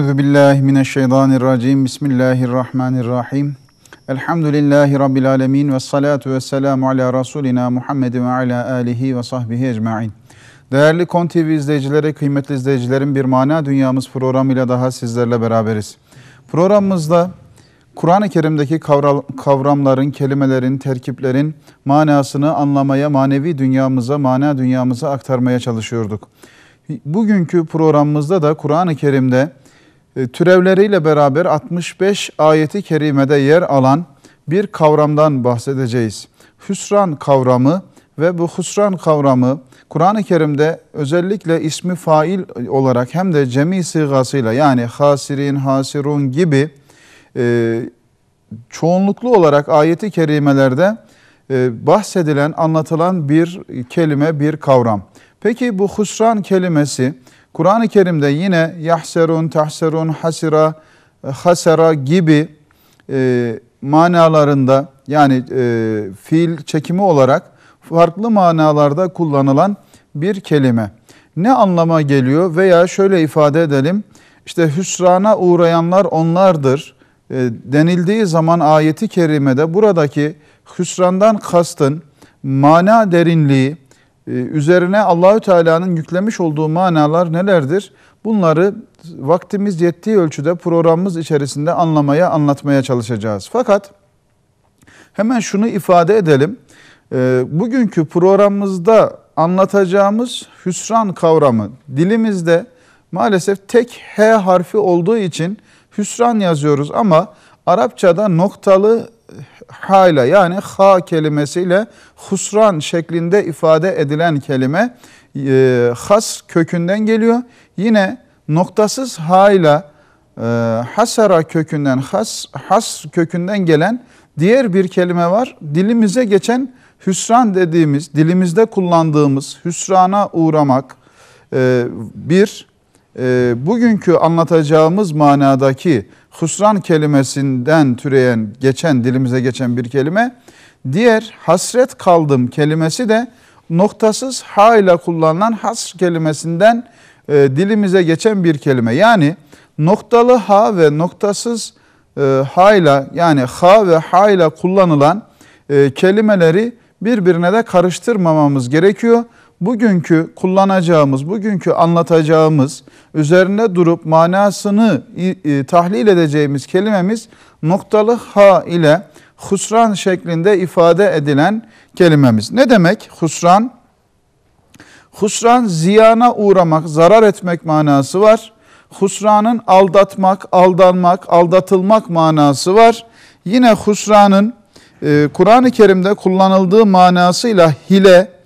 Euzu billahi mineşşeytanirracim. Bismillahirrahmanirrahim. Elhamdülillahi rabbil alamin ve salatu vesselamu ala rasulina Muhammed ve ala alihi ve sahbihi ecmaîn. Değerli Kon TV izleyicileri, kıymetli izleyicilerim bir mana dünyamız programıyla daha sizlerle beraberiz. Programımızda Kur'an-ı Kerim'deki kavramların, kelimelerin, terkiplerin manasını anlamaya, manevi dünyamıza, mana dünyamıza aktarmaya çalışıyorduk. Bugünkü programımızda da Kur'an-ı Kerim'de e, türevleriyle beraber 65 ayeti kerimede yer alan bir kavramdan bahsedeceğiz. Hüsran kavramı ve bu hüsran kavramı Kur'an-ı Kerim'de özellikle ismi fail olarak hem de cemi sigasıyla yani hasirin, hasirun gibi e, çoğunluklu olarak ayeti kerimelerde e, bahsedilen, anlatılan bir kelime, bir kavram. Peki bu husran kelimesi Kur'an-ı Kerim'de yine yahserun, tahserun, hasira, e, hasera gibi e, manalarında yani e, fiil çekimi olarak farklı manalarda kullanılan bir kelime. Ne anlama geliyor veya şöyle ifade edelim işte hüsrana uğrayanlar onlardır e, denildiği zaman ayeti kerimede buradaki hüsrandan kastın mana derinliği, ee, üzerine Allahü Teala'nın yüklemiş olduğu manalar nelerdir? Bunları vaktimiz yettiği ölçüde programımız içerisinde anlamaya, anlatmaya çalışacağız. Fakat hemen şunu ifade edelim. Ee, bugünkü programımızda anlatacağımız hüsran kavramı dilimizde maalesef tek H harfi olduğu için hüsran yazıyoruz ama Arapçada noktalı hala yani ha kelimesiyle husran şeklinde ifade edilen kelime e, has kökünden geliyor. Yine noktasız hayla e, hasara kökünden has has kökünden gelen diğer bir kelime var. Dilimize geçen hüsran dediğimiz, dilimizde kullandığımız hüsrana uğramak e, bir e, bugünkü anlatacağımız manadaki husran kelimesinden türeyen, geçen, dilimize geçen bir kelime. Diğer hasret kaldım kelimesi de noktasız ha ile kullanılan hasr kelimesinden e, dilimize geçen bir kelime. Yani noktalı ha ve noktasız e, ha ile yani ha ve ha ile kullanılan e, kelimeleri birbirine de karıştırmamamız gerekiyor bugünkü kullanacağımız, bugünkü anlatacağımız, üzerine durup manasını e, tahlil edeceğimiz kelimemiz noktalı ha ile husran şeklinde ifade edilen kelimemiz. Ne demek husran? Husran ziyana uğramak, zarar etmek manası var. Husranın aldatmak, aldanmak, aldatılmak manası var. Yine husranın e, Kur'an-ı Kerim'de kullanıldığı manasıyla hile,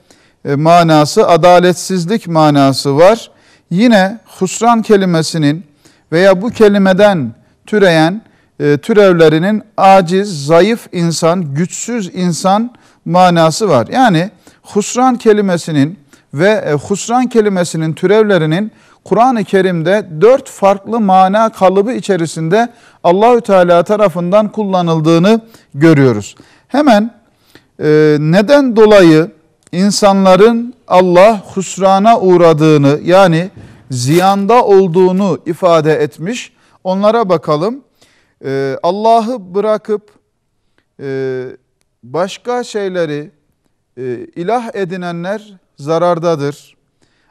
e, manası, adaletsizlik manası var. Yine husran kelimesinin veya bu kelimeden türeyen e, türevlerinin aciz, zayıf insan, güçsüz insan manası var. Yani husran kelimesinin ve e, husran kelimesinin türevlerinin Kur'an-ı Kerim'de dört farklı mana kalıbı içerisinde Allahü Teala tarafından kullanıldığını görüyoruz. Hemen neden dolayı insanların Allah husrana uğradığını yani ziyanda olduğunu ifade etmiş. Onlara bakalım. Ee, Allah'ı bırakıp e, başka şeyleri e, ilah edinenler zarardadır.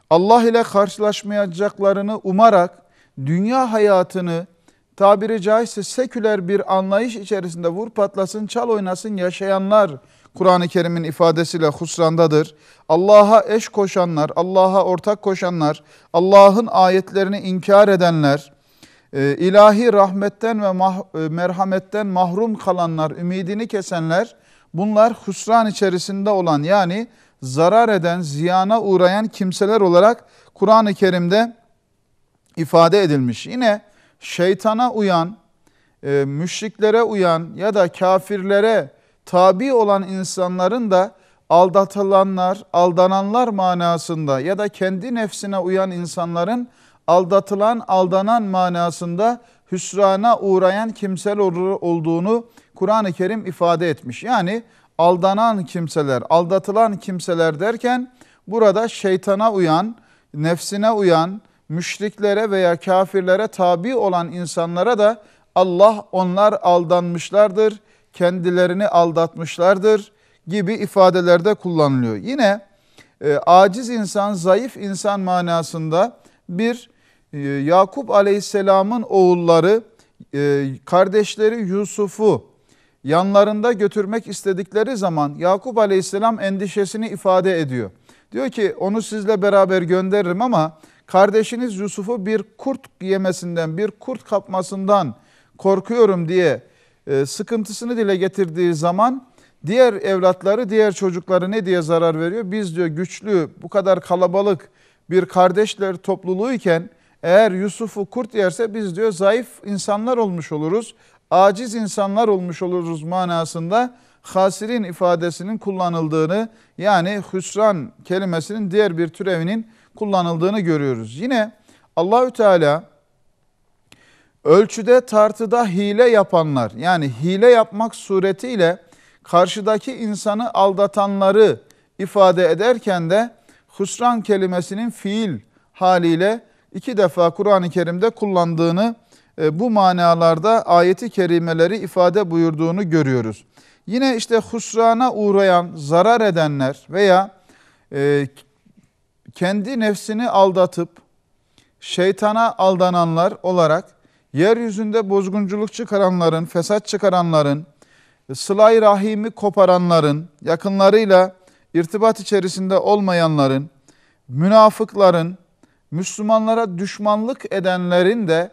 Allah ile karşılaşmayacaklarını umarak dünya hayatını tabiri caizse seküler bir anlayış içerisinde vur patlasın, çal oynasın yaşayanlar Kur'an-ı Kerim'in ifadesiyle husrandadır. Allah'a eş koşanlar, Allah'a ortak koşanlar, Allah'ın ayetlerini inkar edenler, e, ilahi rahmetten ve e, merhametten mahrum kalanlar, ümidini kesenler, bunlar husran içerisinde olan yani zarar eden, ziyana uğrayan kimseler olarak Kur'an-ı Kerim'de ifade edilmiş. Yine şeytana uyan, e, müşriklere uyan ya da kafirlere tabi olan insanların da aldatılanlar, aldananlar manasında ya da kendi nefsine uyan insanların aldatılan, aldanan manasında hüsrana uğrayan kimseler olduğunu Kur'an-ı Kerim ifade etmiş. Yani aldanan kimseler, aldatılan kimseler derken burada şeytana uyan, nefsine uyan, müşriklere veya kafirlere tabi olan insanlara da Allah onlar aldanmışlardır, kendilerini aldatmışlardır gibi ifadelerde kullanılıyor. Yine e, aciz insan, zayıf insan manasında bir e, Yakup Aleyhisselam'ın oğulları e, kardeşleri Yusuf'u yanlarında götürmek istedikleri zaman Yakup Aleyhisselam endişesini ifade ediyor. Diyor ki onu sizle beraber gönderirim ama kardeşiniz Yusuf'u bir kurt yemesinden, bir kurt kapmasından korkuyorum diye e, sıkıntısını dile getirdiği zaman diğer evlatları, diğer çocukları ne diye zarar veriyor? Biz diyor güçlü, bu kadar kalabalık bir kardeşler topluluğu iken eğer Yusuf'u kurt yerse biz diyor zayıf insanlar olmuş oluruz, aciz insanlar olmuş oluruz manasında hasirin ifadesinin kullanıldığını yani hüsran kelimesinin diğer bir türevinin kullanıldığını görüyoruz. Yine Allahü Teala Ölçüde tartıda hile yapanlar yani hile yapmak suretiyle karşıdaki insanı aldatanları ifade ederken de husran kelimesinin fiil haliyle iki defa Kur'an-ı Kerim'de kullandığını e, bu manalarda ayeti kerimeleri ifade buyurduğunu görüyoruz. Yine işte husrana uğrayan, zarar edenler veya e, kendi nefsini aldatıp şeytana aldananlar olarak yeryüzünde bozgunculuk çıkaranların, fesat çıkaranların, sılay rahimi koparanların, yakınlarıyla irtibat içerisinde olmayanların, münafıkların, Müslümanlara düşmanlık edenlerin de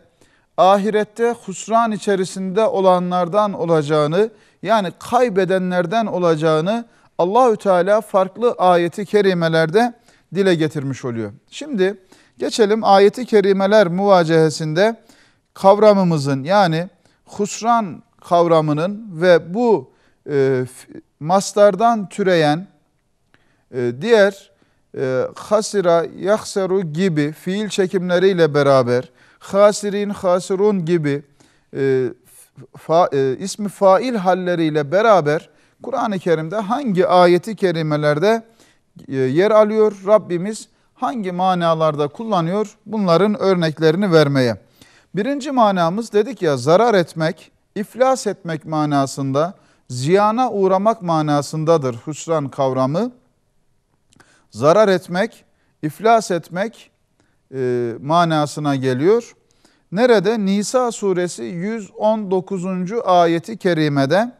ahirette husran içerisinde olanlardan olacağını yani kaybedenlerden olacağını Allahü Teala farklı ayeti kerimelerde dile getirmiş oluyor. Şimdi geçelim ayeti kerimeler muvacehesinde kavramımızın yani husran kavramının ve bu e, mastardan türeyen e, diğer e, hasira, yahseru gibi fiil çekimleriyle beraber hasirin, hasirun gibi e, fa, e, ismi fail halleriyle beraber Kur'an-ı Kerim'de hangi ayeti kerimelerde e, yer alıyor Rabbimiz hangi manalarda kullanıyor bunların örneklerini vermeye Birinci manamız dedik ya zarar etmek, iflas etmek manasında, ziyana uğramak manasındadır hüsran kavramı. Zarar etmek, iflas etmek e, manasına geliyor. Nerede? Nisa suresi 119. ayeti kerimede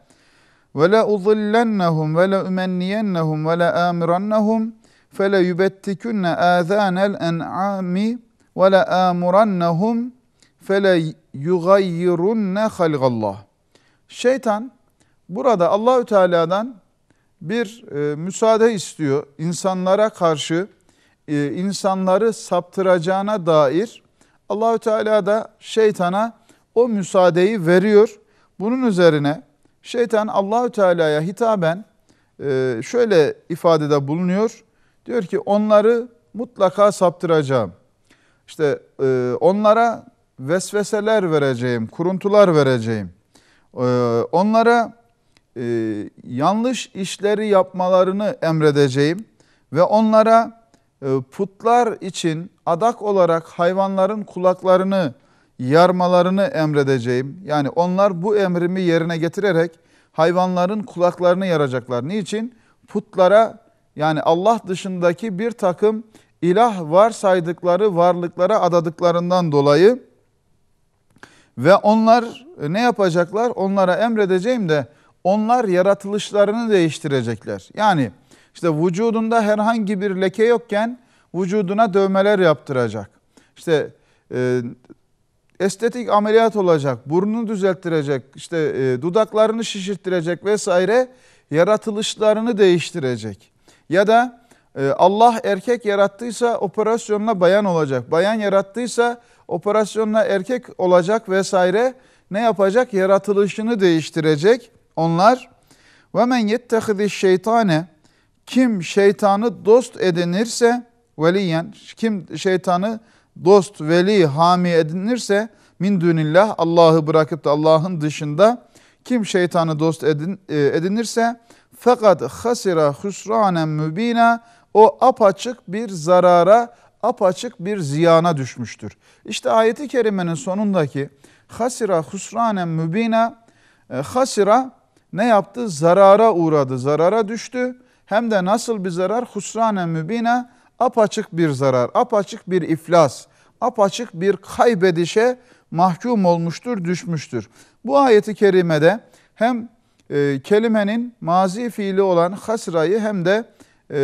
ve la uzillennahum ve la umenniyennahum ve la amrannahum fe la yubettikunne azanel en'ami ve fele yugayyirunne halgallah. Şeytan burada Allahü Teala'dan bir e, müsaade istiyor. insanlara karşı e, insanları saptıracağına dair Allahü Teala da şeytana o müsaadeyi veriyor. Bunun üzerine şeytan Allahü Teala'ya hitaben e, şöyle ifadede bulunuyor. Diyor ki onları mutlaka saptıracağım. İşte e, onlara vesveseler vereceğim, kuruntular vereceğim. Ee, onlara e, yanlış işleri yapmalarını emredeceğim ve onlara e, putlar için adak olarak hayvanların kulaklarını yarmalarını emredeceğim. Yani onlar bu emrimi yerine getirerek hayvanların kulaklarını yaracaklar. Niçin? Putlara yani Allah dışındaki bir takım ilah varsaydıkları varlıklara adadıklarından dolayı ve onlar e, ne yapacaklar? Onlara emredeceğim de onlar yaratılışlarını değiştirecekler. Yani işte vücudunda herhangi bir leke yokken vücuduna dövmeler yaptıracak. İşte e, estetik ameliyat olacak, burnunu düzelttirecek, işte e, dudaklarını şişirttirecek vesaire yaratılışlarını değiştirecek. Ya da e, Allah erkek yarattıysa operasyonla bayan olacak, bayan yarattıysa operasyonla erkek olacak vesaire ne yapacak? Yaratılışını değiştirecek onlar. Ve men yettehizi şeytane kim şeytanı dost edinirse veliyen kim şeytanı dost veli hami edinirse min dünillah Allah'ı bırakıp da Allah'ın dışında kim şeytanı dost edin, e, edinirse fakat hasira husranen mübina o apaçık bir zarara apaçık bir ziyana düşmüştür. İşte ayeti kerimenin sonundaki hasira husranen mübina e, hasira ne yaptı? Zarara uğradı, zarara düştü. Hem de nasıl bir zarar? Husranen mübina apaçık bir zarar, apaçık bir iflas, apaçık bir kaybedişe mahkum olmuştur, düşmüştür. Bu ayeti kerimede hem e, kelimenin mazi fiili olan hasrayı hem de e,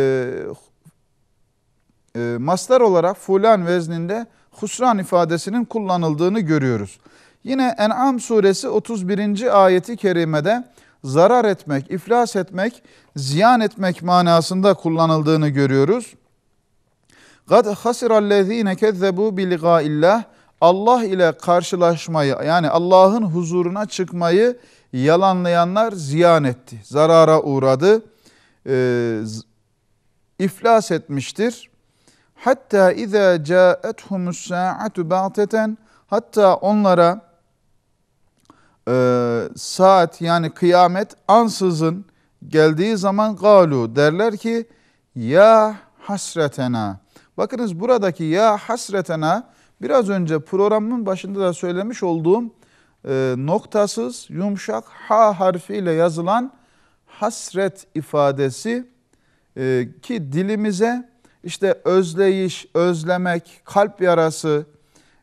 e, maslar olarak fulan vezninde husran ifadesinin kullanıldığını görüyoruz. Yine En'am suresi 31. ayeti kerimede zarar etmek, iflas etmek, ziyan etmek manasında kullanıldığını görüyoruz. Kad hasirallezinekezzebu bi liqa'illah. Allah ile karşılaşmayı yani Allah'ın huzuruna çıkmayı yalanlayanlar ziyan etti. Zarara uğradı. E, iflas etmiştir hatta izâ câethumus sâ'atu ba'teten hatta onlara e, saat yani kıyamet ansızın geldiği zaman galu derler ki ya hasretena. Bakınız buradaki ya hasretena biraz önce programın başında da söylemiş olduğum e, noktasız yumuşak ha harfiyle yazılan hasret ifadesi e, ki dilimize işte özleyiş, özlemek, kalp yarası,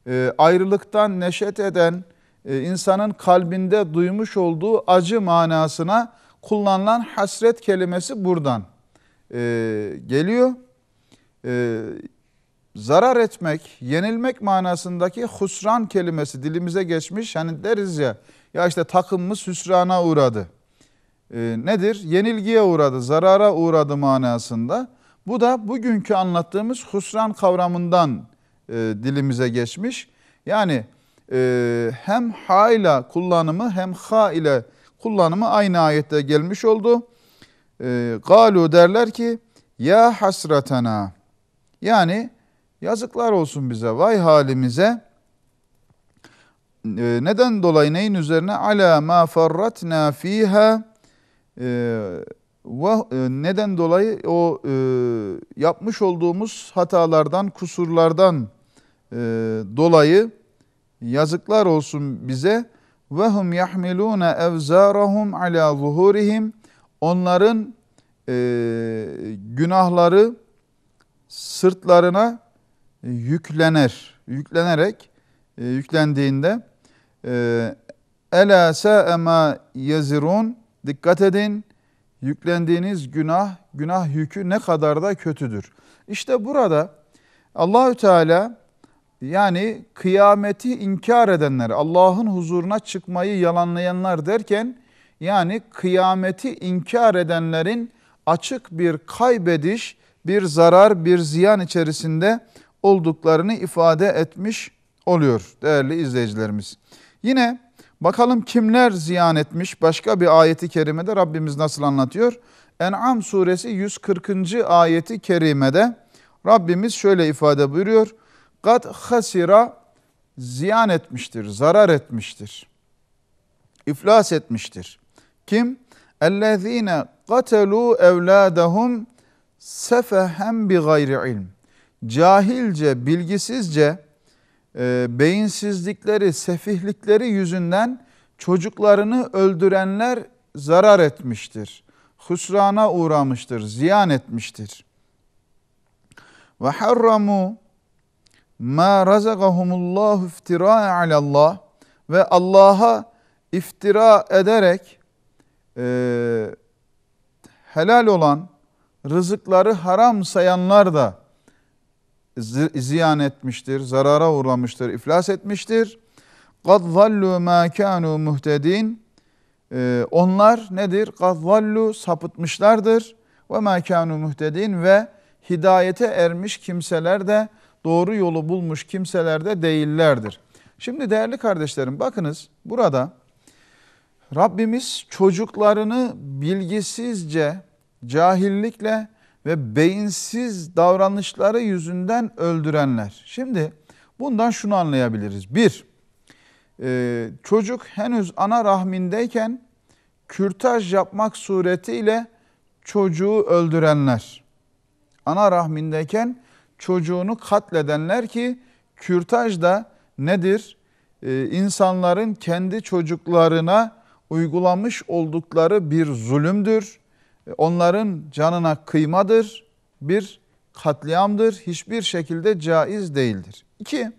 e, ayrılıktan neşet eden e, insanın kalbinde duymuş olduğu acı manasına kullanılan hasret kelimesi buradan e, geliyor. Zarar etmek, yenilmek manasındaki husran kelimesi dilimize geçmiş. Hani deriz ya, ya işte takımımız hüsrana uğradı. Nedir? Yenilgiye uğradı, zarara uğradı manasında. Bu da bugünkü anlattığımız husran kavramından e, dilimize geçmiş. Yani e, hem ha ile kullanımı hem ha ile kullanımı aynı ayette gelmiş oldu. E, galu derler ki ya hasratana yani yazıklar olsun bize vay halimize e, neden dolayı neyin üzerine ala ma farratna fiha e, e, neden dolayı o e, yapmış olduğumuz hatalardan, kusurlardan e, dolayı yazıklar olsun bize. Ve hum yahmilune evzarahum ala zuhurihim. Onların günahları sırtlarına yüklener, yüklenerek yüklendiğinde ela sa'e ma yazirun dikkat edin yüklendiğiniz günah, günah yükü ne kadar da kötüdür. İşte burada Allahü Teala yani kıyameti inkar edenler, Allah'ın huzuruna çıkmayı yalanlayanlar derken yani kıyameti inkar edenlerin açık bir kaybediş, bir zarar, bir ziyan içerisinde olduklarını ifade etmiş oluyor değerli izleyicilerimiz. Yine Bakalım kimler ziyan etmiş? Başka bir ayeti kerimede Rabbimiz nasıl anlatıyor? En'am suresi 140. ayeti kerimede Rabbimiz şöyle ifade buyuruyor. Kad hasira ziyan etmiştir, zarar etmiştir. İflas etmiştir. Kim? Ellezine katelu evladahum sefehen bi gayri ilm. Cahilce, bilgisizce e, beyinsizlikleri, sefihlikleri yüzünden çocuklarını öldürenler zarar etmiştir. Hüsrana uğramıştır, ziyan etmiştir. Ve harramu ma razakahumullahu iftira alallah ve Allah'a iftira ederek e, helal olan rızıkları haram sayanlar da ziyan etmiştir, zarara uğramıştır, iflas etmiştir. قَدْ ظَلُّوا مَا كَانُوا مُهْتَد۪ينَ Onlar nedir? قَدْ ظَلُّوا sapıtmışlardır. وَمَا كَانُوا مُهْتَد۪ينَ Ve hidayete ermiş kimseler de doğru yolu bulmuş kimseler de değillerdir. Şimdi değerli kardeşlerim bakınız burada Rabbimiz çocuklarını bilgisizce, cahillikle ve beyinsiz davranışları yüzünden öldürenler. Şimdi bundan şunu anlayabiliriz. Bir, e, çocuk henüz ana rahmindeyken kürtaj yapmak suretiyle çocuğu öldürenler. Ana rahmindeyken çocuğunu katledenler ki kürtaj da nedir? Ee, insanların kendi çocuklarına uygulamış oldukları bir zulümdür. E, onların canına kıymadır, bir katliamdır, hiçbir şekilde caiz değildir. İki,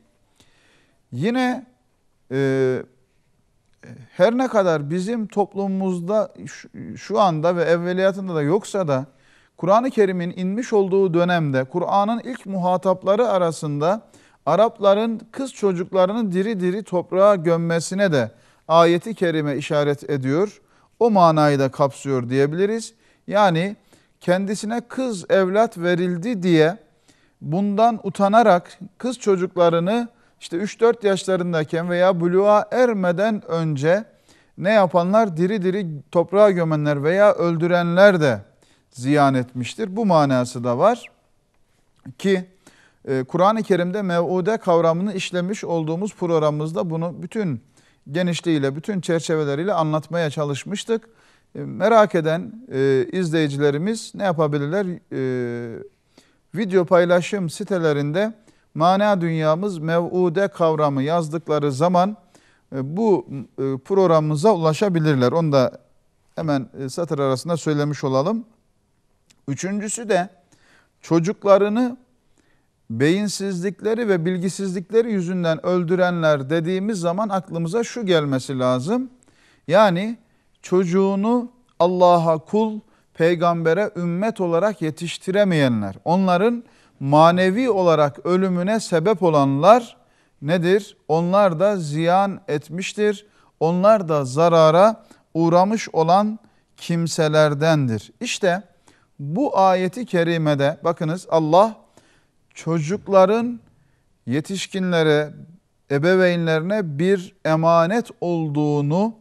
yine e, her ne kadar bizim toplumumuzda şu, anda ve evveliyatında da yoksa da Kur'an-ı Kerim'in inmiş olduğu dönemde Kur'an'ın ilk muhatapları arasında Arapların kız çocuklarını diri diri toprağa gömmesine de ayeti kerime işaret ediyor. O manayı da kapsıyor diyebiliriz. Yani kendisine kız evlat verildi diye bundan utanarak kız çocuklarını işte 3-4 yaşlarındayken veya buluğa ermeden önce ne yapanlar diri diri toprağa gömenler veya öldürenler de ziyan etmiştir. Bu manası da var ki e, Kur'an-ı Kerim'de mev'ude kavramını işlemiş olduğumuz programımızda bunu bütün genişliğiyle, bütün çerçeveleriyle anlatmaya çalışmıştık. E, merak eden e, izleyicilerimiz ne yapabilirler? E, video paylaşım sitelerinde mana dünyamız mev'ude kavramı yazdıkları zaman e, bu e, programımıza ulaşabilirler. Onu da hemen e, satır arasında söylemiş olalım. Üçüncüsü de çocuklarını beyinsizlikleri ve bilgisizlikleri yüzünden öldürenler dediğimiz zaman aklımıza şu gelmesi lazım. Yani çocuğunu Allah'a kul, peygambere ümmet olarak yetiştiremeyenler, onların manevi olarak ölümüne sebep olanlar nedir? Onlar da ziyan etmiştir. Onlar da zarara uğramış olan kimselerdendir. İşte bu ayeti kerimede bakınız Allah çocukların yetişkinlere, ebeveynlerine bir emanet olduğunu,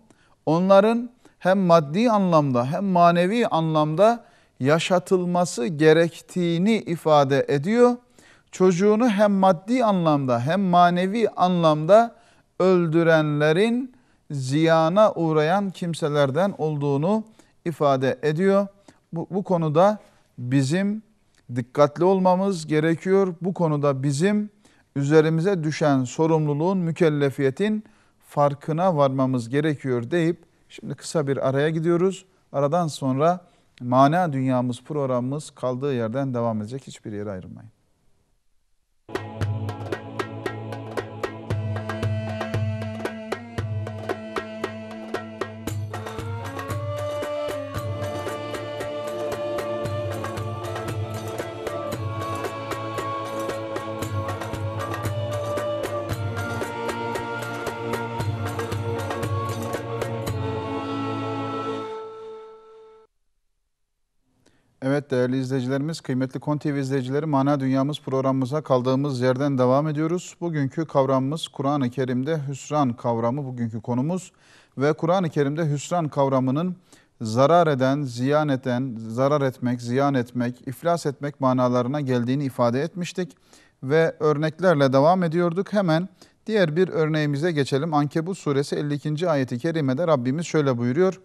onların hem maddi anlamda hem manevi anlamda yaşatılması gerektiğini ifade ediyor. Çocuğunu hem maddi anlamda hem manevi anlamda öldürenlerin ziyana uğrayan kimselerden olduğunu ifade ediyor. Bu, bu konuda bizim dikkatli olmamız gerekiyor. Bu konuda bizim üzerimize düşen sorumluluğun, mükellefiyetin farkına varmamız gerekiyor deyip Şimdi kısa bir araya gidiyoruz. Aradan sonra mana dünyamız programımız kaldığı yerden devam edecek. Hiçbir yere ayrılmayın. Evet değerli izleyicilerimiz, kıymetli KonTV izleyicileri Mana Dünyamız programımıza kaldığımız yerden devam ediyoruz. Bugünkü kavramımız Kur'an-ı Kerim'de hüsran kavramı bugünkü konumuz. Ve Kur'an-ı Kerim'de hüsran kavramının zarar eden, ziyan eden, zarar etmek, ziyan etmek, iflas etmek manalarına geldiğini ifade etmiştik. Ve örneklerle devam ediyorduk. Hemen diğer bir örneğimize geçelim. Ankebut suresi 52. ayeti kerimede Rabbimiz şöyle buyuruyor.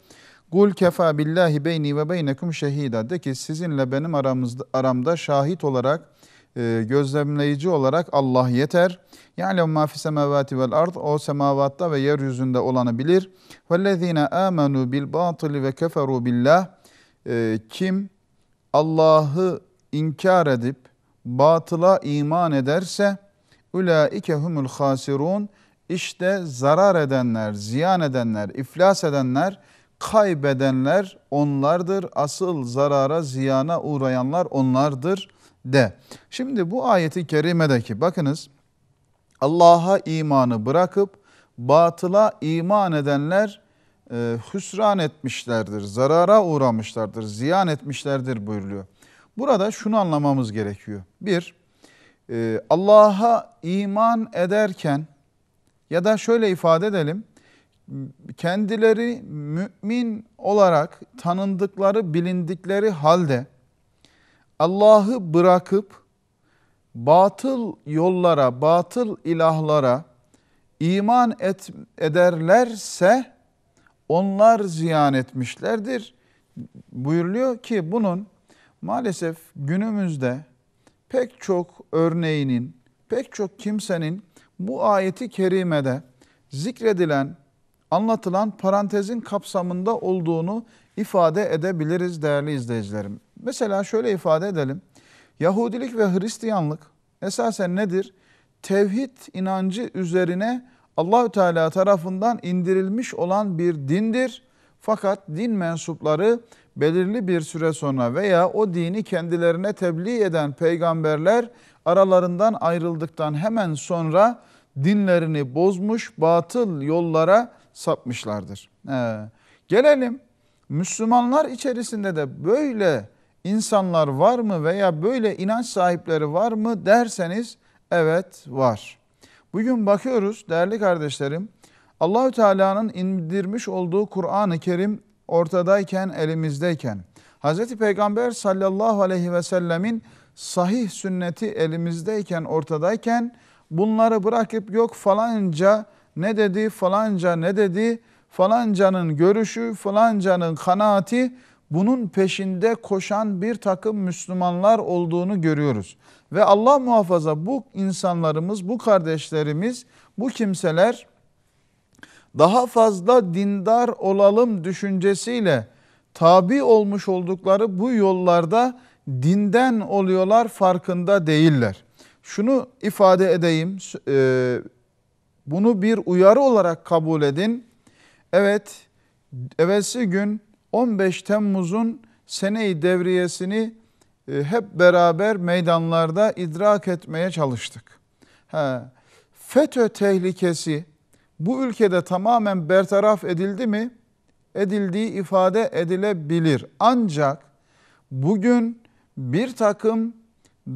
Kul kefa billahi beyni ve beynekum şehida. De ki sizinle benim aramızda, aramda şahit olarak, e, gözlemleyici olarak Allah yeter. Yani ma fi semavati vel ard. O semavatta ve yeryüzünde olanı bilir. Vellezine amenu bil batili ve keferu billah. E, kim Allah'ı inkar edip batıla iman ederse ulaike humul hasirun. İşte zarar edenler, ziyan edenler, iflas edenler, kaybedenler onlardır. Asıl zarara, ziyana uğrayanlar onlardır de. Şimdi bu ayeti kerimedeki bakınız Allah'a imanı bırakıp batıla iman edenler e, hüsran etmişlerdir, zarara uğramışlardır, ziyan etmişlerdir buyuruyor. Burada şunu anlamamız gerekiyor. Bir, e, Allah'a iman ederken ya da şöyle ifade edelim, kendileri mümin olarak tanındıkları, bilindikleri halde Allah'ı bırakıp batıl yollara, batıl ilahlara iman et, ederlerse onlar ziyan etmişlerdir. Buyuruluyor ki bunun maalesef günümüzde pek çok örneğinin, pek çok kimsenin bu ayeti kerimede zikredilen anlatılan parantezin kapsamında olduğunu ifade edebiliriz değerli izleyicilerim. Mesela şöyle ifade edelim. Yahudilik ve Hristiyanlık esasen nedir? Tevhid inancı üzerine Allahü Teala tarafından indirilmiş olan bir dindir. Fakat din mensupları belirli bir süre sonra veya o dini kendilerine tebliğ eden peygamberler aralarından ayrıldıktan hemen sonra dinlerini bozmuş batıl yollara sapmışlardır. Ee, gelelim Müslümanlar içerisinde de böyle insanlar var mı veya böyle inanç sahipleri var mı derseniz evet var. Bugün bakıyoruz değerli kardeşlerim Allahü Teala'nın indirmiş olduğu Kur'an-ı Kerim ortadayken elimizdeyken Hz. Peygamber sallallahu aleyhi ve sellemin sahih sünneti elimizdeyken ortadayken bunları bırakıp yok falanca ne dedi falanca ne dedi falancanın görüşü falancanın kanaati bunun peşinde koşan bir takım Müslümanlar olduğunu görüyoruz. Ve Allah muhafaza bu insanlarımız, bu kardeşlerimiz, bu kimseler daha fazla dindar olalım düşüncesiyle tabi olmuş oldukları bu yollarda dinden oluyorlar farkında değiller. Şunu ifade edeyim, e, bunu bir uyarı olarak kabul edin. Evet, evvelsi gün 15 Temmuz'un seneyi devriyesini e, hep beraber meydanlarda idrak etmeye çalıştık. He, FETÖ tehlikesi bu ülkede tamamen bertaraf edildi mi? Edildiği ifade edilebilir. Ancak bugün bir takım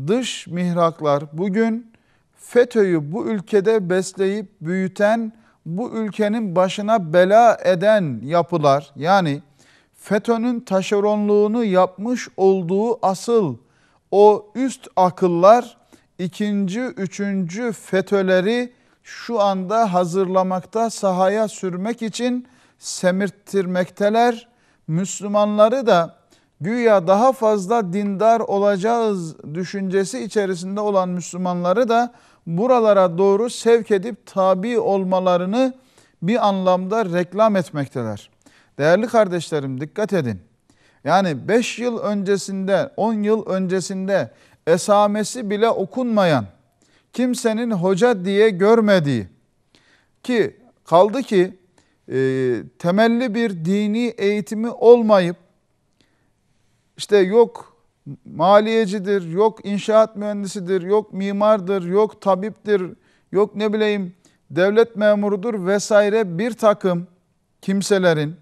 dış mihraklar, bugün FETÖ'yü bu ülkede besleyip büyüten, bu ülkenin başına bela eden yapılar yani FETÖ'nün taşeronluğunu yapmış olduğu asıl o üst akıllar ikinci, üçüncü FETÖ'leri şu anda hazırlamakta, sahaya sürmek için semirttirmekteler. Müslümanları da güya daha fazla dindar olacağız düşüncesi içerisinde olan Müslümanları da buralara doğru sevk edip tabi olmalarını bir anlamda reklam etmekteler. Değerli kardeşlerim dikkat edin. Yani 5 yıl öncesinde, 10 yıl öncesinde esamesi bile okunmayan, kimsenin hoca diye görmediği ki kaldı ki e, temelli bir dini eğitimi olmayıp işte yok maliyecidir, yok inşaat mühendisidir, yok mimardır, yok tabiptir, yok ne bileyim devlet memurudur vesaire bir takım kimselerin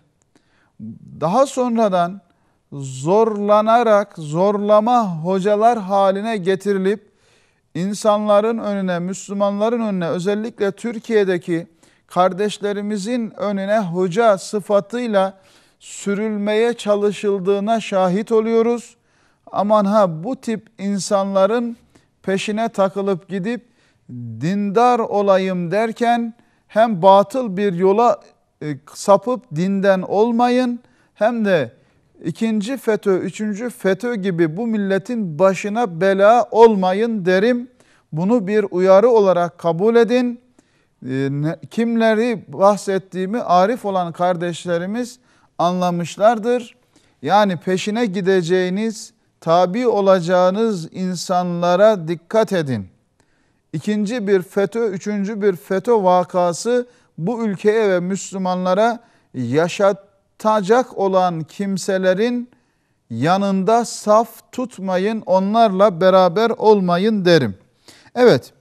daha sonradan zorlanarak zorlama hocalar haline getirilip insanların önüne, Müslümanların önüne özellikle Türkiye'deki kardeşlerimizin önüne hoca sıfatıyla sürülmeye çalışıldığına şahit oluyoruz. Aman ha bu tip insanların peşine takılıp gidip dindar olayım derken hem batıl bir yola e, sapıp dinden olmayın hem de ikinci FETÖ, üçüncü FETÖ gibi bu milletin başına bela olmayın derim. Bunu bir uyarı olarak kabul edin. E, kimleri bahsettiğimi arif olan kardeşlerimiz anlamışlardır. Yani peşine gideceğiniz, tabi olacağınız insanlara dikkat edin. İkinci bir FETÖ, üçüncü bir FETÖ vakası bu ülkeye ve Müslümanlara yaşatacak olan kimselerin yanında saf tutmayın, onlarla beraber olmayın derim. Evet,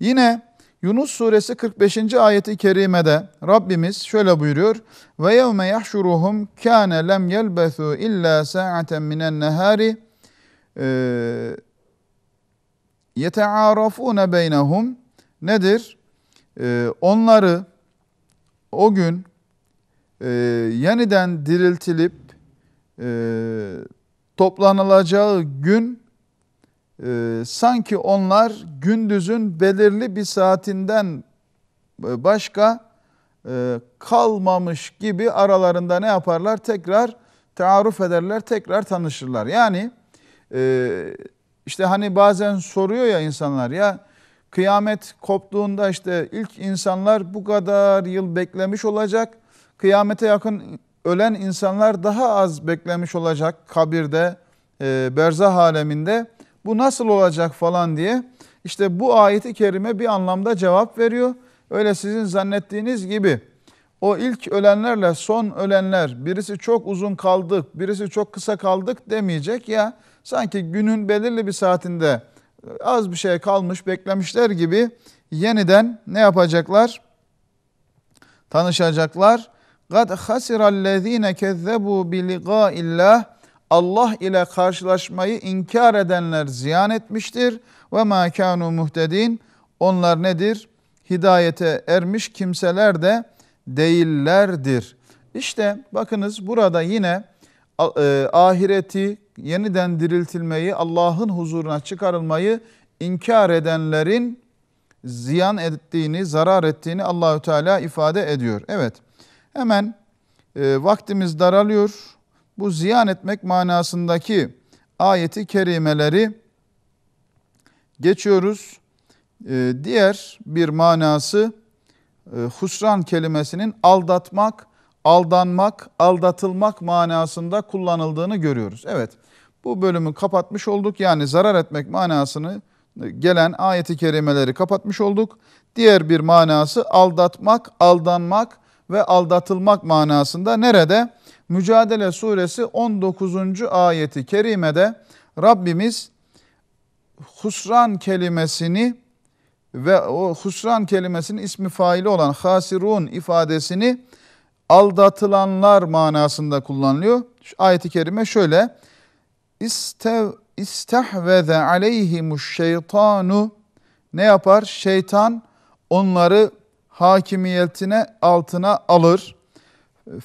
yine Yunus suresi 45. ayeti kerimede Rabbimiz şöyle buyuruyor. Ve yevme yahşuruhum kâne lem yelbethu illa sa'aten minen nehari yetearafune beynehum nedir? onları o gün e, yeniden diriltilip e, toplanılacağı gün e, sanki onlar gündüzün belirli bir saatinden e, başka e, kalmamış gibi aralarında ne yaparlar? Tekrar taarruf ederler, tekrar tanışırlar. Yani e, işte hani bazen soruyor ya insanlar ya kıyamet koptuğunda işte ilk insanlar bu kadar yıl beklemiş olacak. Kıyamete yakın ölen insanlar daha az beklemiş olacak kabirde, e, berzah aleminde bu nasıl olacak falan diye işte bu ayeti kerime bir anlamda cevap veriyor. Öyle sizin zannettiğiniz gibi o ilk ölenlerle son ölenler birisi çok uzun kaldık, birisi çok kısa kaldık demeyecek ya. Sanki günün belirli bir saatinde e, az bir şey kalmış beklemişler gibi yeniden ne yapacaklar? Tanışacaklar. قَدْ خَسِرَ الَّذ۪ينَ كَذَّبُوا بِلِقَاءِ اللّٰهِ Allah ile karşılaşmayı inkar edenler ziyan etmiştir. Ve ma muhtedin. Onlar nedir? Hidayete ermiş kimseler de değillerdir. İşte bakınız burada yine e, ahireti, yeniden diriltilmeyi, Allah'ın huzuruna çıkarılmayı inkar edenlerin ziyan ettiğini, zarar ettiğini Allahü Teala ifade ediyor. Evet. Hemen e, vaktimiz daralıyor bu ziyan etmek manasındaki ayeti kerimeleri geçiyoruz. Ee, diğer bir manası e, husran kelimesinin aldatmak, aldanmak, aldatılmak manasında kullanıldığını görüyoruz. Evet bu bölümü kapatmış olduk. Yani zarar etmek manasını e, gelen ayeti kerimeleri kapatmış olduk. Diğer bir manası aldatmak, aldanmak ve aldatılmak manasında nerede? Mücadele suresi 19. ayeti kerimede Rabbimiz husran kelimesini ve o husran kelimesinin ismi faili olan hasirun ifadesini aldatılanlar manasında kullanılıyor. Şu ayeti kerime şöyle. İstev, istehveze aleyhimuş şeytanu ne yapar? Şeytan onları hakimiyetine altına alır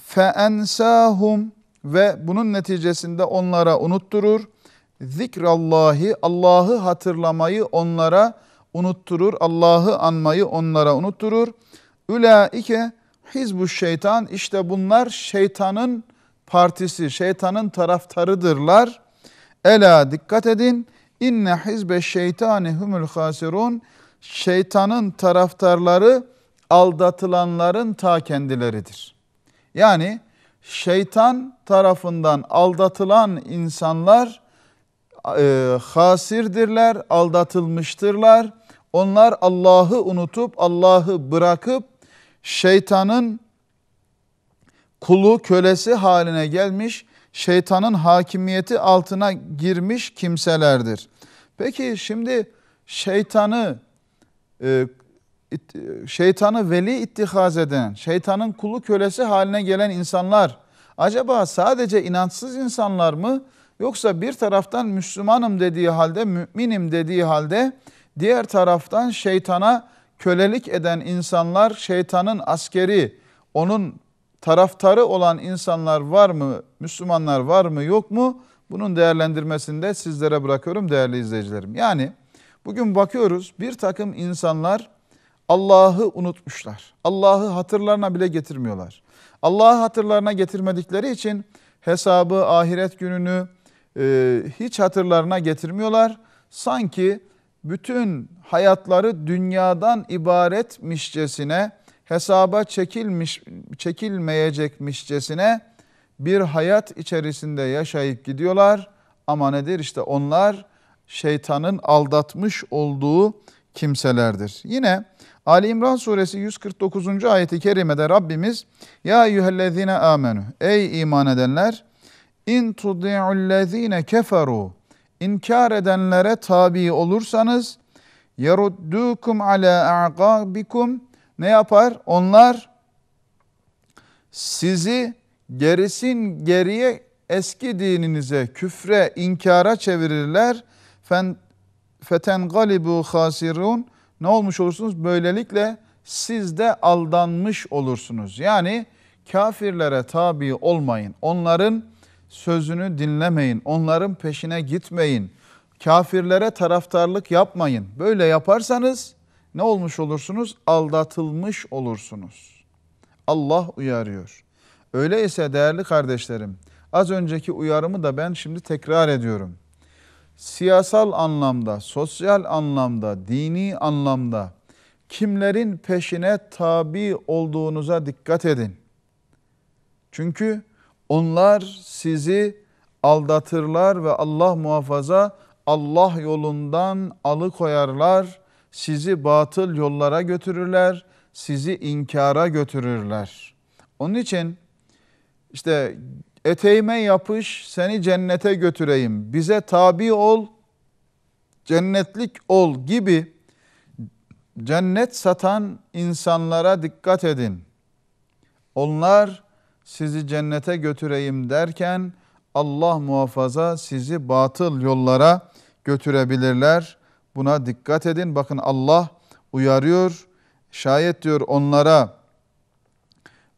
feensahum ve bunun neticesinde onlara unutturur. Zikrallahi Allah'ı hatırlamayı onlara unutturur. Allah'ı anmayı onlara unutturur. Ülaike hizbu şeytan işte bunlar şeytanın partisi, şeytanın taraftarıdırlar. Ela dikkat edin. İnne hizbe şeytani humul hasirun. Şeytanın taraftarları aldatılanların ta kendileridir.'' Yani şeytan tarafından aldatılan insanlar e, hasirdirler, aldatılmıştırlar. Onlar Allah'ı unutup, Allah'ı bırakıp şeytanın kulu, kölesi haline gelmiş, şeytanın hakimiyeti altına girmiş kimselerdir. Peki şimdi şeytanı e, e, şeytanı veli ittihaz eden, şeytanın kulu kölesi haline gelen insanlar acaba sadece inançsız insanlar mı yoksa bir taraftan Müslümanım dediği halde, müminim dediği halde diğer taraftan şeytana kölelik eden insanlar, şeytanın askeri, onun taraftarı olan insanlar var mı, Müslümanlar var mı yok mu? Bunun değerlendirmesini de sizlere bırakıyorum değerli izleyicilerim. Yani bugün bakıyoruz bir takım insanlar Allah'ı unutmuşlar. Allah'ı hatırlarına bile getirmiyorlar. Allah'ı hatırlarına getirmedikleri için hesabı, ahiret gününü e, hiç hatırlarına getirmiyorlar. Sanki bütün hayatları dünyadan ibaretmişcesine, hesaba çekilmiş çekilmeyecekmişcesine bir hayat içerisinde yaşayıp gidiyorlar. Ama nedir işte onlar şeytanın aldatmış olduğu kimselerdir. Yine Ali İmran suresi 149. ayeti kerimede Rabbimiz Ya eyyühellezine amenu Ey iman edenler İn tudi'ullezine keferu inkar edenlere tabi olursanız yeruddukum ala a'qabikum ne yapar? Onlar sizi gerisin geriye eski dininize, küfre, inkara çevirirler. Feten galibu hasirun ne olmuş olursunuz? Böylelikle siz de aldanmış olursunuz. Yani kafirlere tabi olmayın. Onların sözünü dinlemeyin. Onların peşine gitmeyin. Kafirlere taraftarlık yapmayın. Böyle yaparsanız ne olmuş olursunuz? Aldatılmış olursunuz. Allah uyarıyor. Öyleyse değerli kardeşlerim, az önceki uyarımı da ben şimdi tekrar ediyorum siyasal anlamda, sosyal anlamda, dini anlamda kimlerin peşine tabi olduğunuza dikkat edin. Çünkü onlar sizi aldatırlar ve Allah muhafaza Allah yolundan alıkoyarlar, sizi batıl yollara götürürler, sizi inkara götürürler. Onun için işte Eteğime yapış, seni cennete götüreyim. Bize tabi ol, cennetlik ol gibi cennet satan insanlara dikkat edin. Onlar sizi cennete götüreyim derken Allah muhafaza sizi batıl yollara götürebilirler. Buna dikkat edin. Bakın Allah uyarıyor. Şayet diyor onlara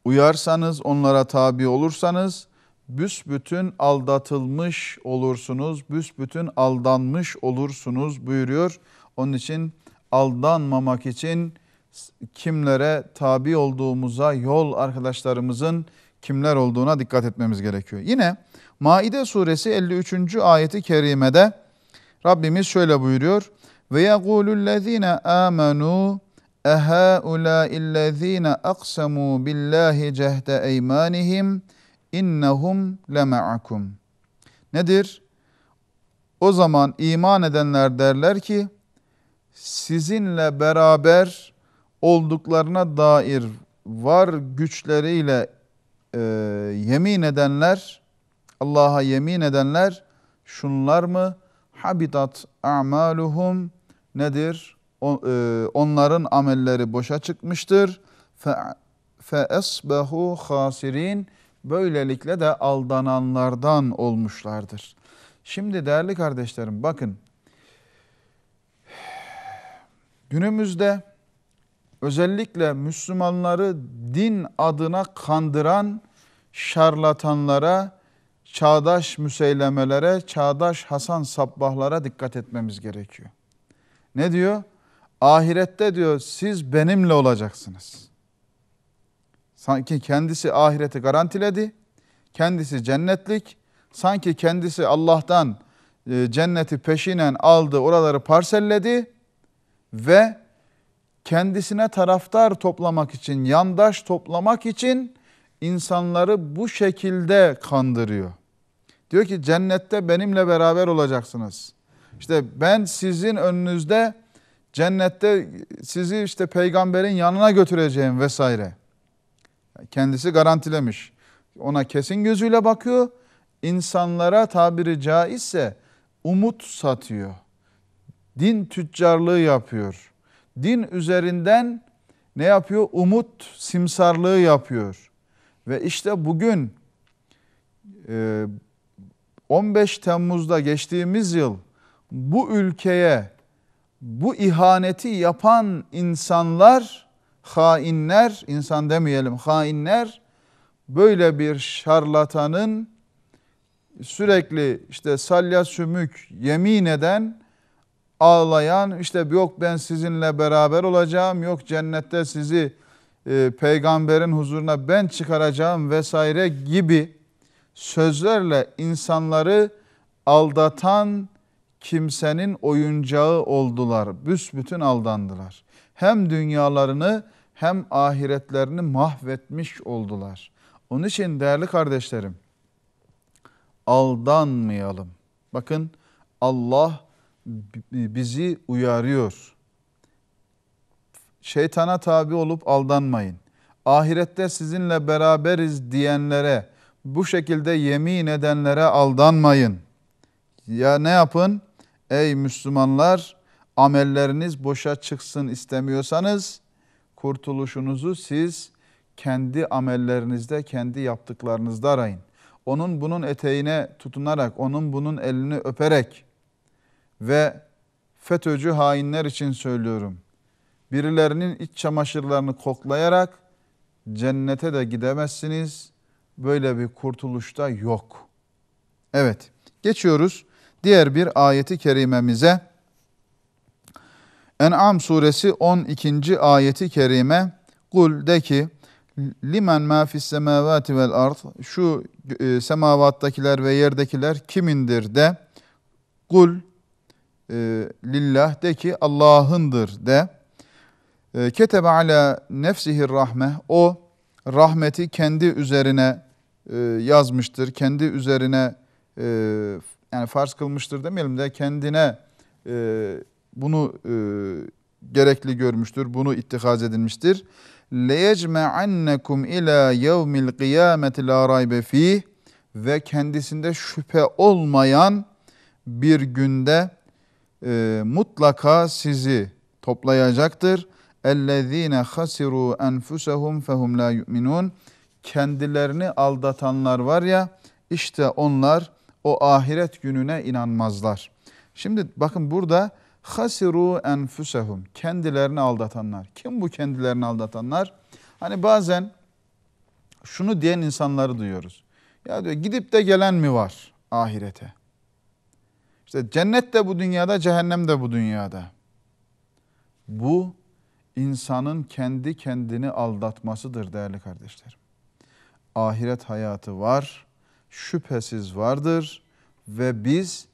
uyarsanız, onlara tabi olursanız büsbütün aldatılmış olursunuz, büsbütün aldanmış olursunuz buyuruyor. Onun için aldanmamak için kimlere tabi olduğumuza, yol arkadaşlarımızın kimler olduğuna dikkat etmemiz gerekiyor. Yine Maide suresi 53. ayeti kerimede Rabbimiz şöyle buyuruyor. Ve yegulullezine amenu ehaulâillezine aksamu billahi cehde eymanihim.'' innehum lema'akum. Nedir? O zaman iman edenler derler ki sizinle beraber olduklarına dair var güçleriyle e, yemin edenler Allah'a yemin edenler şunlar mı? Habitat a'maluhum nedir? O, e, onların amelleri boşa çıkmıştır. Fe esbehu hasirin böylelikle de aldananlardan olmuşlardır. Şimdi değerli kardeşlerim bakın günümüzde özellikle Müslümanları din adına kandıran şarlatanlara, çağdaş müseylemelere, çağdaş Hasan Sabbahlara dikkat etmemiz gerekiyor. Ne diyor? Ahirette diyor siz benimle olacaksınız.'' Sanki kendisi ahireti garantiledi. Kendisi cennetlik. Sanki kendisi Allah'tan e, cenneti peşinen aldı, oraları parselledi ve kendisine taraftar toplamak için, yandaş toplamak için insanları bu şekilde kandırıyor. Diyor ki cennette benimle beraber olacaksınız. İşte ben sizin önünüzde cennette sizi işte peygamberin yanına götüreceğim vesaire. Kendisi garantilemiş. Ona kesin gözüyle bakıyor. İnsanlara tabiri caizse umut satıyor. Din tüccarlığı yapıyor. Din üzerinden ne yapıyor? Umut simsarlığı yapıyor. Ve işte bugün 15 e, Temmuz'da geçtiğimiz yıl bu ülkeye bu ihaneti yapan insanlar hainler, insan demeyelim hainler böyle bir şarlatanın sürekli işte salya sümük yemin eden ağlayan işte yok ben sizinle beraber olacağım yok cennette sizi e, peygamberin huzuruna ben çıkaracağım vesaire gibi sözlerle insanları aldatan kimsenin oyuncağı oldular. Büsbütün aldandılar. Hem dünyalarını hem ahiretlerini mahvetmiş oldular. Onun için değerli kardeşlerim aldanmayalım. Bakın Allah bizi uyarıyor. Şeytana tabi olup aldanmayın. Ahirette sizinle beraberiz diyenlere, bu şekilde yemin edenlere aldanmayın. Ya ne yapın? Ey Müslümanlar, amelleriniz boşa çıksın istemiyorsanız kurtuluşunuzu siz kendi amellerinizde, kendi yaptıklarınızda arayın. Onun bunun eteğine tutunarak, onun bunun elini öperek ve FETÖ'cü hainler için söylüyorum. Birilerinin iç çamaşırlarını koklayarak cennete de gidemezsiniz. Böyle bir kurtuluşta yok. Evet, geçiyoruz diğer bir ayeti kerimemize. En'am suresi 12. ayeti kerime kul de ki limen ma fis semavati vel ard şu e, semavattakiler ve yerdekiler kimindir de kul e, lillah de ki Allah'ındır de e, ketebe ala nefsihi rahme o rahmeti kendi üzerine e, yazmıştır kendi üzerine e, yani farz kılmıştır demeyelim de kendine e, bunu e, gerekli görmüştür, bunu ittihaz edilmiştir. لَيَجْمَعَنَّكُمْ اِلَى يَوْمِ الْقِيَامَةِ لَا رَيْبَ ف۪يهِ Ve kendisinde şüphe olmayan bir günde e, mutlaka sizi toplayacaktır. اَلَّذ۪ينَ خَسِرُوا أَنْفُسَهُمْ فَهُمْ لَا يُؤْمِنُونَ Kendilerini aldatanlar var ya, işte onlar o ahiret gününe inanmazlar. Şimdi bakın burada hasiru enfusehum. Kendilerini aldatanlar. Kim bu kendilerini aldatanlar? Hani bazen şunu diyen insanları duyuyoruz. Ya diyor gidip de gelen mi var ahirete? İşte cennet de bu dünyada, cehennem de bu dünyada. Bu insanın kendi kendini aldatmasıdır değerli kardeşlerim. Ahiret hayatı var, şüphesiz vardır ve biz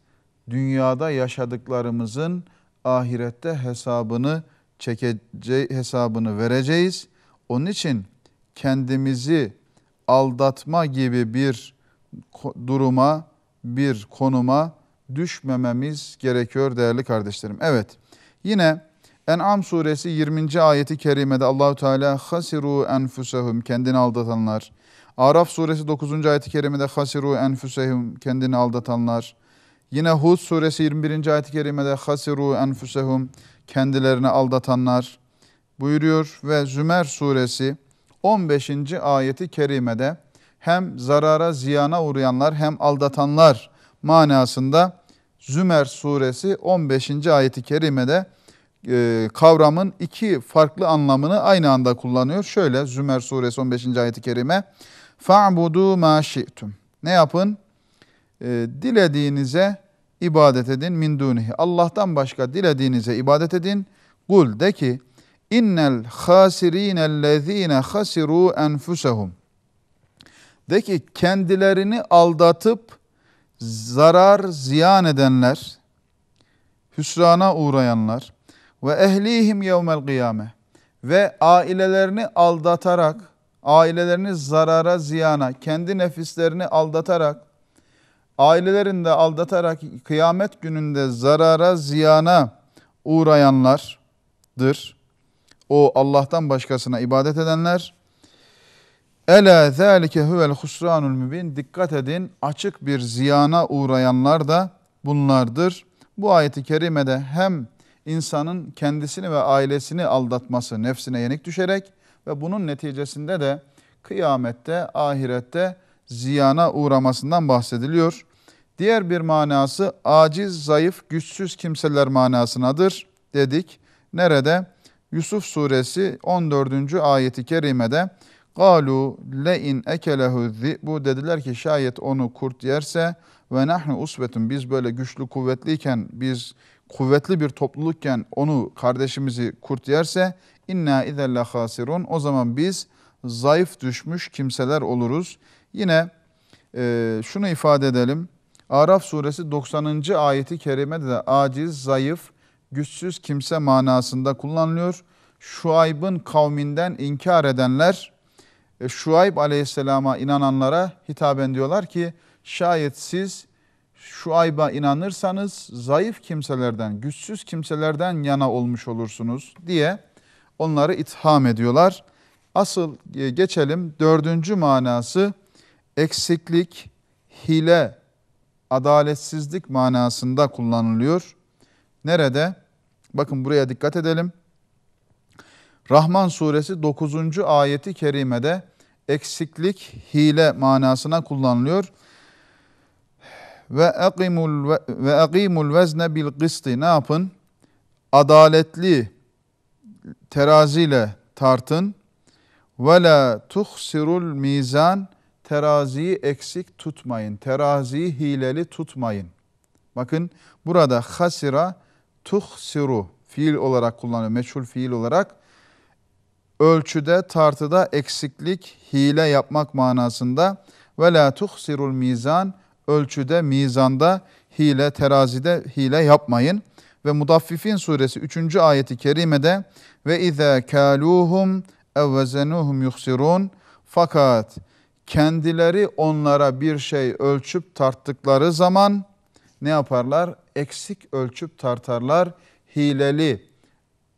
dünyada yaşadıklarımızın ahirette hesabını çekeceği hesabını vereceğiz. Onun için kendimizi aldatma gibi bir duruma, bir konuma düşmememiz gerekiyor değerli kardeşlerim. Evet. Yine En'am suresi 20. ayeti kerimede Allahu Teala hasiru enfusehum kendini aldatanlar. Araf suresi 9. ayeti kerimede hasiru enfusehum kendini aldatanlar. Yine Hud suresi 21. ayet-i kerimede hasiru enfusehum kendilerini aldatanlar buyuruyor ve Zümer suresi 15. ayeti kerimede hem zarara ziyana uğrayanlar hem aldatanlar manasında Zümer suresi 15. ayeti kerimede e, kavramın iki farklı anlamını aynı anda kullanıyor. Şöyle Zümer suresi 15. ayeti kerime fa'budu ma şi'tum. Ne yapın? E, dilediğinize ibadet edin min dunihi. Allah'tan başka dilediğinize ibadet edin. Kul de ki innel hasirinellezine hasiru enfusehum. De ki kendilerini aldatıp zarar ziyan edenler, hüsrana uğrayanlar ve ehlihim yevmel kıyame ve ailelerini aldatarak, ailelerini zarara ziyana, kendi nefislerini aldatarak ailelerinde aldatarak kıyamet gününde zarara, ziyana uğrayanlardır. O Allah'tan başkasına ibadet edenler. Ela zâlike huvel husranul mübin. Dikkat edin açık bir ziyana uğrayanlar da bunlardır. Bu ayeti kerimede hem insanın kendisini ve ailesini aldatması nefsine yenik düşerek ve bunun neticesinde de kıyamette, ahirette ziyana uğramasından bahsediliyor. Diğer bir manası aciz, zayıf, güçsüz kimseler manasınadır dedik. Nerede? Yusuf suresi 14. ayeti kerimede Galu le'in ekelehu bu dediler ki şayet onu kurt yerse ve nahnu usbetun biz böyle güçlü kuvvetliyken biz kuvvetli bir toplulukken onu kardeşimizi kurt yerse inna izelle hasirun o zaman biz zayıf düşmüş kimseler oluruz. Yine e, şunu ifade edelim. Araf suresi 90. ayeti kerimede de aciz, zayıf, güçsüz kimse manasında kullanılıyor. Şuayb'ın kavminden inkar edenler e, Şuayb aleyhisselama inananlara hitaben diyorlar ki şayet siz Şuayb'a inanırsanız zayıf kimselerden, güçsüz kimselerden yana olmuş olursunuz diye onları itham ediyorlar. Asıl e, geçelim dördüncü manası eksiklik, hile, adaletsizlik manasında kullanılıyor. Nerede? Bakın buraya dikkat edelim. Rahman suresi 9. ayeti kerimede eksiklik, hile manasına kullanılıyor. Ve aqimul ve aqimul vezne bil qisti Ne yapın? Adaletli teraziyle tartın. Ve la tuhsirul mizan teraziyi eksik tutmayın. Teraziyi hileli tutmayın. Bakın burada hasira tuhsiru fiil olarak kullanıyor. Meçhul fiil olarak ölçüde, tartıda eksiklik, hile yapmak manasında ve la tuhsirul mizan ölçüde, mizanda hile, terazide hile yapmayın. Ve Mudaffifin suresi 3. ayeti kerimede ve izâ kâluhum evvezenuhum yuhsirun fakat kendileri onlara bir şey ölçüp tarttıkları zaman ne yaparlar? Eksik ölçüp tartarlar, hileli,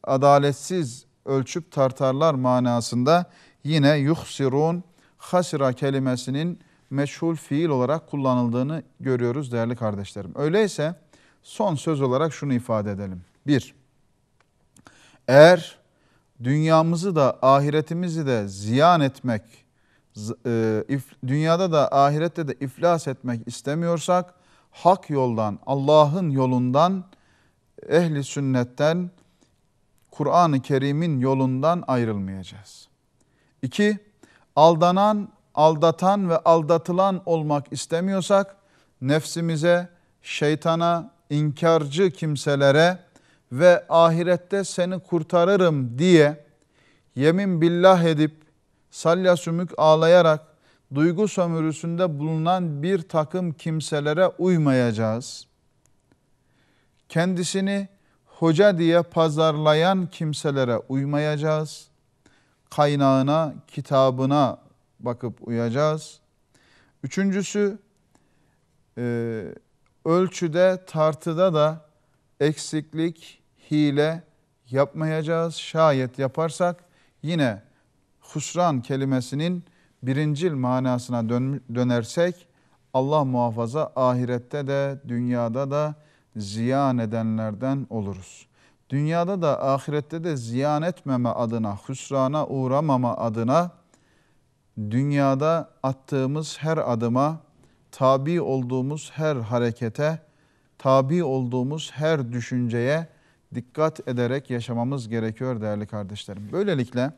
adaletsiz ölçüp tartarlar manasında yine yuhsirun hasira kelimesinin meşhul fiil olarak kullanıldığını görüyoruz değerli kardeşlerim. Öyleyse son söz olarak şunu ifade edelim. Bir, eğer dünyamızı da ahiretimizi de ziyan etmek e, dünyada da ahirette de iflas etmek istemiyorsak hak yoldan, Allah'ın yolundan, ehli sünnetten, Kur'an-ı Kerim'in yolundan ayrılmayacağız. İki, aldanan, aldatan ve aldatılan olmak istemiyorsak nefsimize, şeytana, inkarcı kimselere ve ahirette seni kurtarırım diye yemin billah edip salya sümük ağlayarak duygu sömürüsünde bulunan bir takım kimselere uymayacağız. Kendisini hoca diye pazarlayan kimselere uymayacağız. Kaynağına, kitabına bakıp uyacağız. Üçüncüsü, e, ölçüde, tartıda da eksiklik, hile yapmayacağız. Şayet yaparsak yine husran kelimesinin birincil manasına dön, dönersek Allah muhafaza ahirette de dünyada da ziyan edenlerden oluruz. Dünyada da ahirette de ziyan etmeme adına, husrana uğramama adına dünyada attığımız her adıma, tabi olduğumuz her harekete, tabi olduğumuz her düşünceye dikkat ederek yaşamamız gerekiyor değerli kardeşlerim. Böylelikle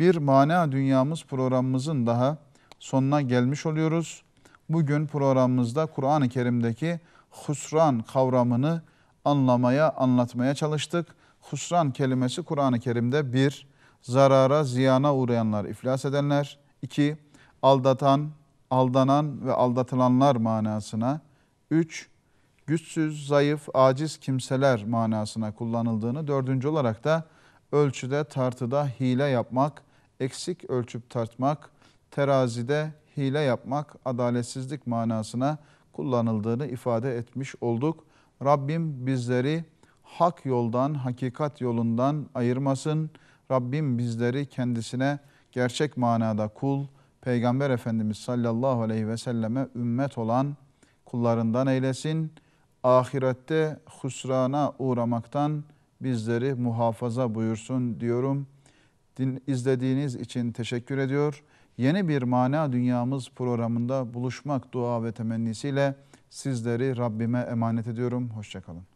bir mana dünyamız programımızın daha sonuna gelmiş oluyoruz. Bugün programımızda Kur'an-ı Kerim'deki husran kavramını anlamaya, anlatmaya çalıştık. Husran kelimesi Kur'an-ı Kerim'de bir, zarara, ziyana uğrayanlar, iflas edenler, iki, aldatan, aldanan ve aldatılanlar manasına, üç, güçsüz, zayıf, aciz kimseler manasına kullanıldığını, dördüncü olarak da ölçüde, tartıda hile yapmak, eksik ölçüp tartmak, terazide hile yapmak, adaletsizlik manasına kullanıldığını ifade etmiş olduk. Rabbim bizleri hak yoldan, hakikat yolundan ayırmasın. Rabbim bizleri kendisine gerçek manada kul, Peygamber Efendimiz sallallahu aleyhi ve selleme ümmet olan kullarından eylesin. Ahirette husrana uğramaktan bizleri muhafaza buyursun diyorum. Din, izlediğiniz için teşekkür ediyor. Yeni bir Mana Dünyamız programında buluşmak dua ve temennisiyle sizleri Rabbime emanet ediyorum. Hoşçakalın.